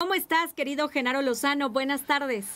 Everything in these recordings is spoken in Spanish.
¿Cómo estás, querido Genaro Lozano? Buenas tardes.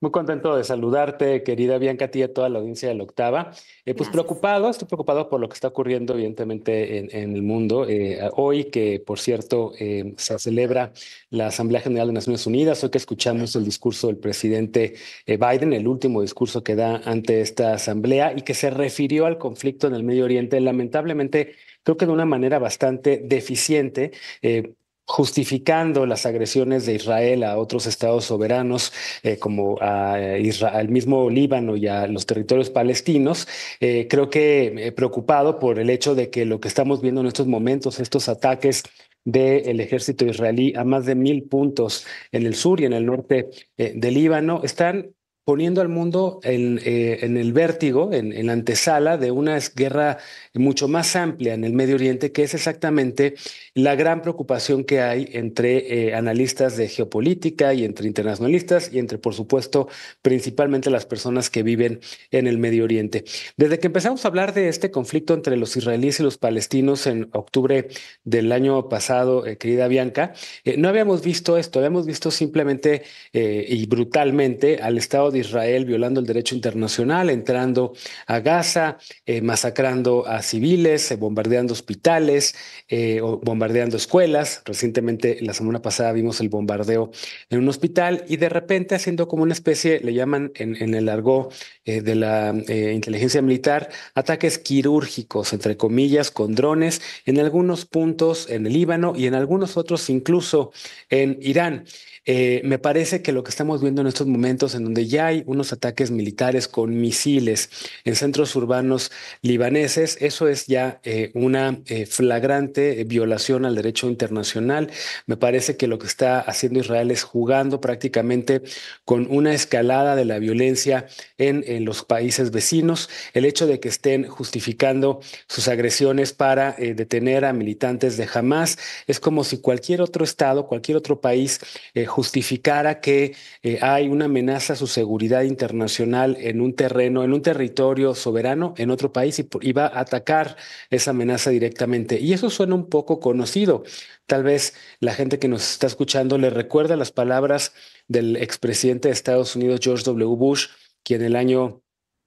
Muy contento de saludarte, querida Bianca, a toda la audiencia de la octava. Eh, pues preocupado, estoy preocupado por lo que está ocurriendo, evidentemente, en, el mundo. Eh, hoy, que por cierto, eh, se celebra la Asamblea General de Naciones Unidas, hoy que escuchamos el discurso del presidente Biden, el último discurso que da ante esta asamblea y que se refirió al conflicto en el Medio Oriente. Lamentablemente, creo que de una manera bastante deficiente, eh, justificando las agresiones de Israel a otros estados soberanos, eh, como a eh, Israel, al mismo Líbano y a los territorios palestinos, eh, creo que preocupado por el hecho de que lo que estamos viendo en estos momentos, estos ataques del ejército israelí a más de mil puntos en el sur y en el norte del Líbano, están poniendo al mundo en, eh, el vértigo, en, la antesala de una guerra mucho más amplia en el Medio Oriente, que es exactamente la gran preocupación que hay entre eh, analistas de geopolítica y entre internacionalistas y entre, por supuesto, principalmente las personas que viven en el Medio Oriente. Desde que empezamos a hablar de este conflicto entre los israelíes y los palestinos en octubre del año pasado, eh, querida Bianca, no habíamos visto esto, habíamos visto simplemente y brutalmente al Estado de Israel violando el derecho internacional, entrando a Gaza, eh, masacrando a civiles, eh, bombardeando hospitales, eh, bombardeando escuelas. Recientemente, la semana pasada, vimos el bombardeo en un hospital y de repente haciendo como una especie, le llaman en, en el argot de la inteligencia militar, ataques quirúrgicos, entre comillas, con drones en algunos puntos en el Líbano y en algunos otros incluso en Irán. me parece que lo que estamos viendo en estos momentos, en donde ya hay unos ataques militares con misiles en centros urbanos libaneses, eso es ya eh, una eh, flagrante eh, violación al derecho internacional. Me parece que lo que está haciendo Israel es jugando prácticamente con una escalada de la violencia en, los países vecinos. El hecho de que estén justificando sus agresiones para detener a militantes de Hamas es como si cualquier otro estado, cualquier otro país justificara que hay una amenaza a su seguridad seguridad internacional en un terreno, en un territorio soberano, en otro país, y, iba va a atacar esa amenaza directamente. Y eso suena un poco conocido. Tal vez la gente que nos está escuchando le recuerda las palabras del expresidente de Estados Unidos, George W. Bush, quien en el año,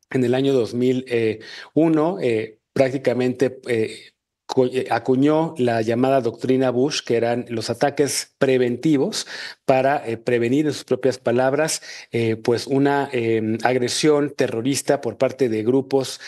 en el año 2001 eh, eh, prácticamente... Eh, eh, acuñó la llamada doctrina Bush, que eran los ataques preventivos para eh, prevenir, en sus propias palabras, eh, pues una em, agresión terrorista por parte de grupos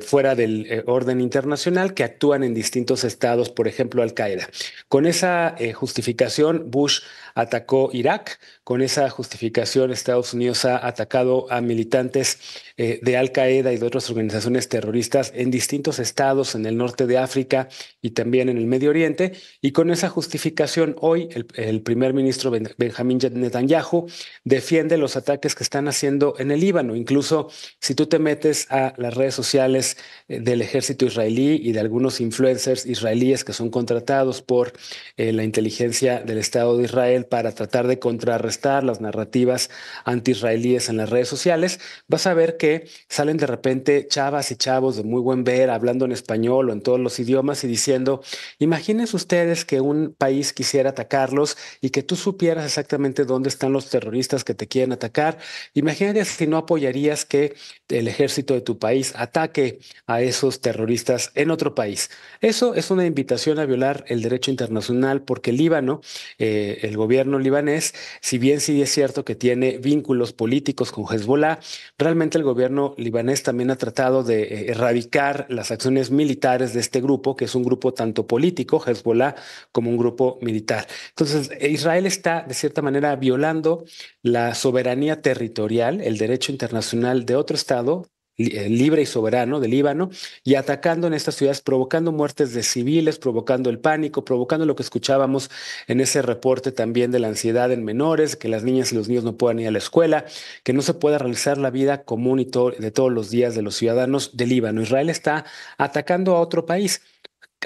fuera del orden internacional que actúan en distintos estados, por ejemplo, Al Qaeda. Con esa justificación, Bush atacó Irak. Con esa justificación, Estados Unidos ha atacado a militantes eh, de Al Qaeda y de otras organizaciones terroristas en distintos estados en el norte de África y también en el Medio Oriente. Y con esa justificación, hoy el, primer ministro Benjamín Netanyahu defiende los ataques que están haciendo en el Líbano. Incluso si tú te metes a las redes sociales eh, del ejército israelí y de algunos influencers israelíes que son contratados por eh, la inteligencia del Estado de Israel para tratar de contrarrestar las narrativas anti-israelíes en las redes sociales, vas a ver que salen de repente chavas y chavos de muy buen ver hablando en español o en todos los idiomas y diciendo, imagínense ustedes que un país quisiera atacarlos y que tú supieras exactamente dónde están los terroristas que te quieren atacar. Imagínate si no apoyarías que el ejército de tu país ataque a esos terroristas en otro país. Eso es una invitación a violar el derecho internacional porque el Líbano, eh, el gobierno gobierno libanés, si bien sí es cierto que tiene vínculos políticos con Hezbollah, realmente el gobierno libanés también ha tratado de eh, erradicar las acciones militares de este grupo, que es un grupo tanto político, Hezbollah, como un grupo militar. Entonces, Israel está, de cierta manera, violando la soberanía territorial, el derecho internacional de otro Estado eh, libre y soberano de Líbano, y atacando en estas ciudades, provocando muertes de civiles, provocando el pánico, provocando lo que escuchábamos en ese reporte también de la ansiedad en menores, que las niñas y los niños no puedan ir a la escuela, que no se pueda realizar la vida común y de todos los días de los ciudadanos de Líbano. Israel está atacando a otro país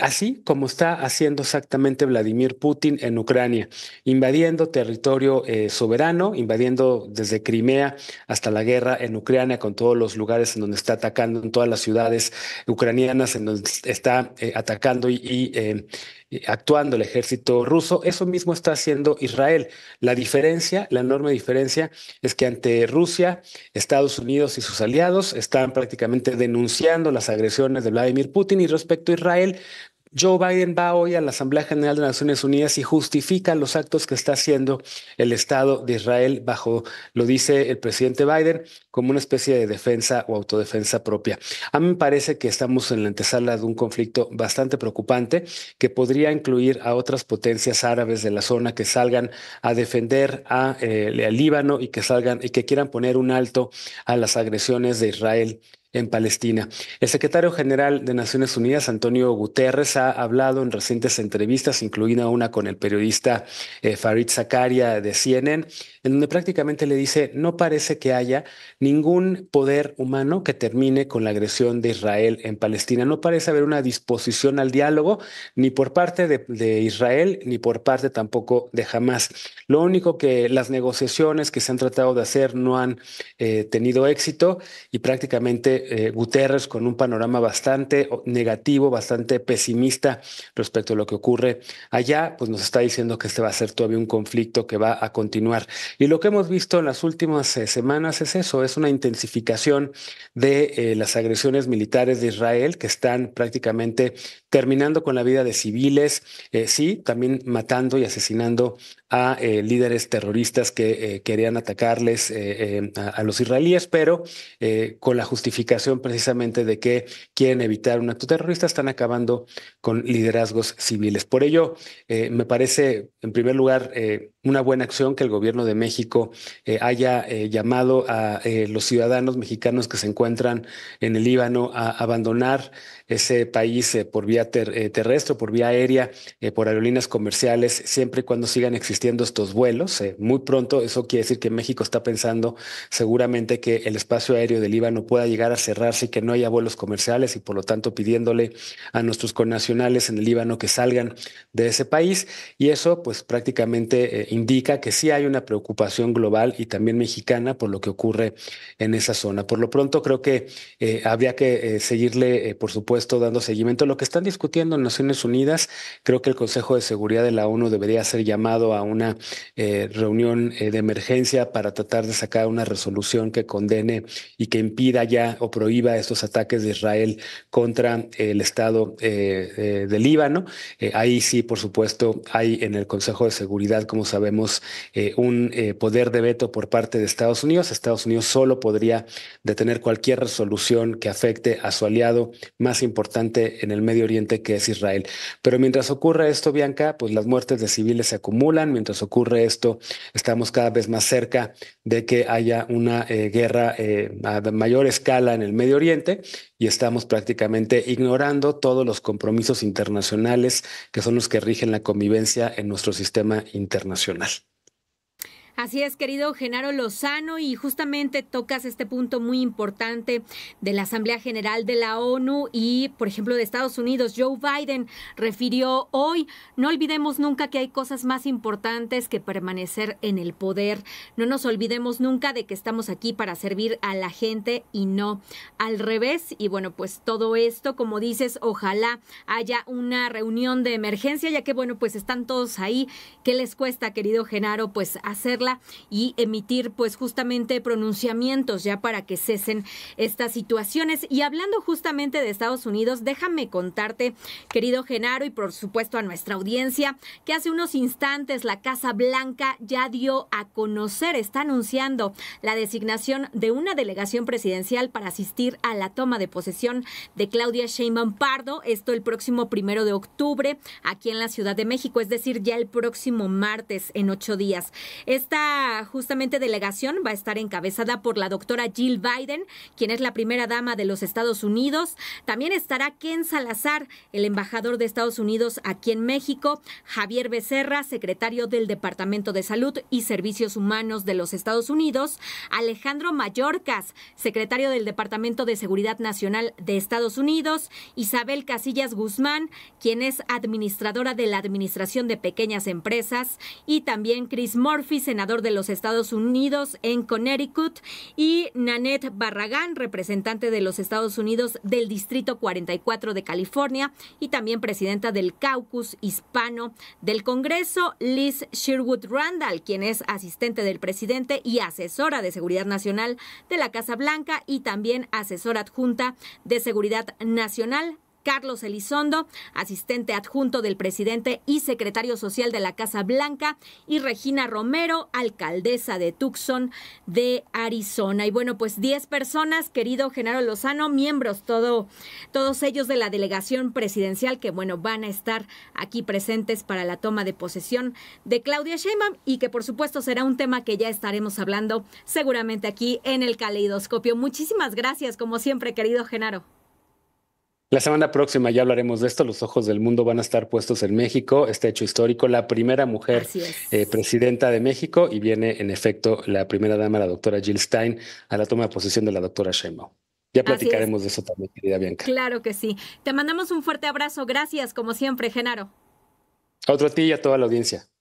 Así como está haciendo exactamente Vladimir Putin en Ucrania, invadiendo territorio eh, soberano, invadiendo desde Crimea hasta la guerra en Ucrania, con todos los lugares en donde está atacando, en todas las ciudades ucranianas en donde está eh, atacando y, eh, eh, actuando el ejército ruso. Eso mismo está haciendo Israel. La diferencia, la enorme diferencia, es que ante Rusia, Estados Unidos y sus aliados están prácticamente denunciando las agresiones de Vladimir Putin y respecto a Israel, Joe Biden va hoy a la Asamblea General de Naciones Unidas y justifica los actos que está haciendo el Estado de Israel bajo, lo dice el presidente Biden, como una especie de defensa o autodefensa propia. A mí me parece que estamos en la antesala de un conflicto bastante preocupante que podría incluir a otras potencias árabes de la zona que salgan a defender eh, al Líbano y que salgan y que quieran poner un alto a las agresiones de Israel en Palestina. El secretario general de Naciones Unidas, Antonio Guterres, ha hablado en recientes entrevistas, incluida una con el periodista eh, Farid Zakaria de CNN, en donde prácticamente le dice, no parece que haya ningún poder humano que termine con la agresión de Israel en Palestina. No parece haber una disposición al diálogo ni por parte de, Israel ni por parte tampoco de Hamas. Lo único que las negociaciones que se han tratado de hacer no han eh, tenido éxito y prácticamente eh, Guterres con un panorama bastante negativo, bastante pesimista respecto a lo que ocurre allá, pues nos está diciendo que este va a ser todavía un conflicto que va a continuar. Y lo que hemos visto en las últimas eh, semanas es eso, es una intensificación de eh, las agresiones militares de Israel que están prácticamente terminando con la vida de civiles, sí, también matando y asesinando a eh, líderes terroristas que eh, querían atacarles eh, a, los israelíes, pero con la justificación precisamente de que quieren evitar un acto terrorista, están acabando con liderazgos civiles. Por ello, me parece, en primer lugar, una buena acción que el gobierno de México haya llamado a los ciudadanos mexicanos que se encuentran en el Líbano a abandonar ese país por vía terrestre, por vía aérea, por aerolíneas comerciales, siempre y cuando sigan existiendo estos vuelos. Eh, muy pronto eso quiere decir que México está pensando seguramente que el espacio aéreo del Líbano pueda llegar a cerrarse y que no haya vuelos comerciales y por lo tanto pidiéndole a nuestros connacionales en el Líbano que salgan de ese país. Y eso pues prácticamente eh, indica que sí hay una preocupación global y también mexicana por lo que ocurre en esa zona. Por lo pronto creo que eh, habría que seguirle, por supuesto, dando seguimiento. a Lo que están discutiendo en Naciones Unidas, creo que el Consejo de Seguridad de la ONU debería ser llamado a un una eh, reunión eh, de emergencia para tratar de sacar una resolución que condene y que impida ya o prohíba estos ataques de Israel contra el Estado eh, del Líbano. ahí sí, por supuesto, hay en el Consejo de Seguridad, como sabemos, un poder de veto por parte de Estados Unidos. Estados Unidos solo podría detener cualquier resolución que afecte a su aliado más importante en el Medio Oriente, que es Israel. Pero mientras ocurra esto, Bianca, pues las muertes de civiles se acumulan mientras ocurre esto, estamos cada vez más cerca de que haya una eh, guerra eh, a mayor escala en el Medio Oriente y estamos prácticamente ignorando todos los compromisos internacionales que son los que rigen la convivencia en nuestro sistema internacional. Así es, querido Genaro Lozano, y justamente tocas este punto muy importante de la Asamblea General de la ONU y, por ejemplo, de Estados Unidos. Joe Biden refirió hoy, no olvidemos nunca que hay cosas más importantes que permanecer en el poder. No nos olvidemos nunca de que estamos aquí para servir a la gente y no al revés. Y bueno, pues todo esto, como dices, ojalá haya una reunión de emergencia, ya que, bueno, pues están todos ahí. ¿Qué les cuesta, querido Genaro, pues hacer y emitir pues justamente pronunciamientos ya para que cesen estas situaciones. Y hablando justamente de Estados Unidos, déjame contarte, querido Genaro, y por supuesto a nuestra audiencia, que hace unos instantes la Casa Blanca ya dio a conocer, está anunciando la designación de una delegación presidencial para asistir a la toma de posesión de Claudia Sheinbaum Pardo, esto el próximo primero de octubre aquí en la Ciudad de México, es decir, ya el próximo martes en ocho días. Esta justamente delegación va a estar encabezada por la doctora Jill Biden, quien es la primera dama de los Estados Unidos. También estará Ken Salazar, el embajador de Estados Unidos aquí en México, Javier Becerra, secretario del Departamento de Salud y Servicios Humanos de los Estados Unidos, Alejandro Mallorcas, secretario del Departamento de Seguridad Nacional de Estados Unidos, Isabel Casillas Guzmán, quien es administradora de la Administración de Pequeñas Empresas, y también Chris Murphy, senador de los Estados Unidos en Connecticut, y Nanette Barragán, representante de los Estados Unidos del Distrito 44 de California y también presidenta del Caucus Hispano del Congreso, Liz Sherwood Randall, quien es asistente del presidente y asesora de Seguridad Nacional de la Casa Blanca y también asesora adjunta de Seguridad Nacional Carlos Elizondo, asistente adjunto del presidente y secretario social de la Casa Blanca, y Regina Romero, alcaldesa de Tucson de Arizona. Y bueno, pues 10 personas, querido Genaro Lozano, miembros, todo, todos ellos de la delegación presidencial que, bueno, van a estar aquí presentes para la toma de posesión de Claudia Sheinbaum y que, por supuesto, será un tema que ya estaremos hablando seguramente aquí en el Caleidoscopio. Muchísimas gracias, como siempre, querido Genaro. La semana próxima ya hablaremos de esto. Los ojos del mundo van a estar puestos en México. Este hecho histórico, la primera mujer eh, presidenta de México y viene en efecto la primera dama, la doctora Jill Stein, a la toma de posesión de la doctora Sheinbaum. Ya platicaremos de eso también, querida Bianca. Claro que sí. Te mandamos un fuerte abrazo. Gracias, como siempre, Genaro. Otro a ti y a toda la audiencia.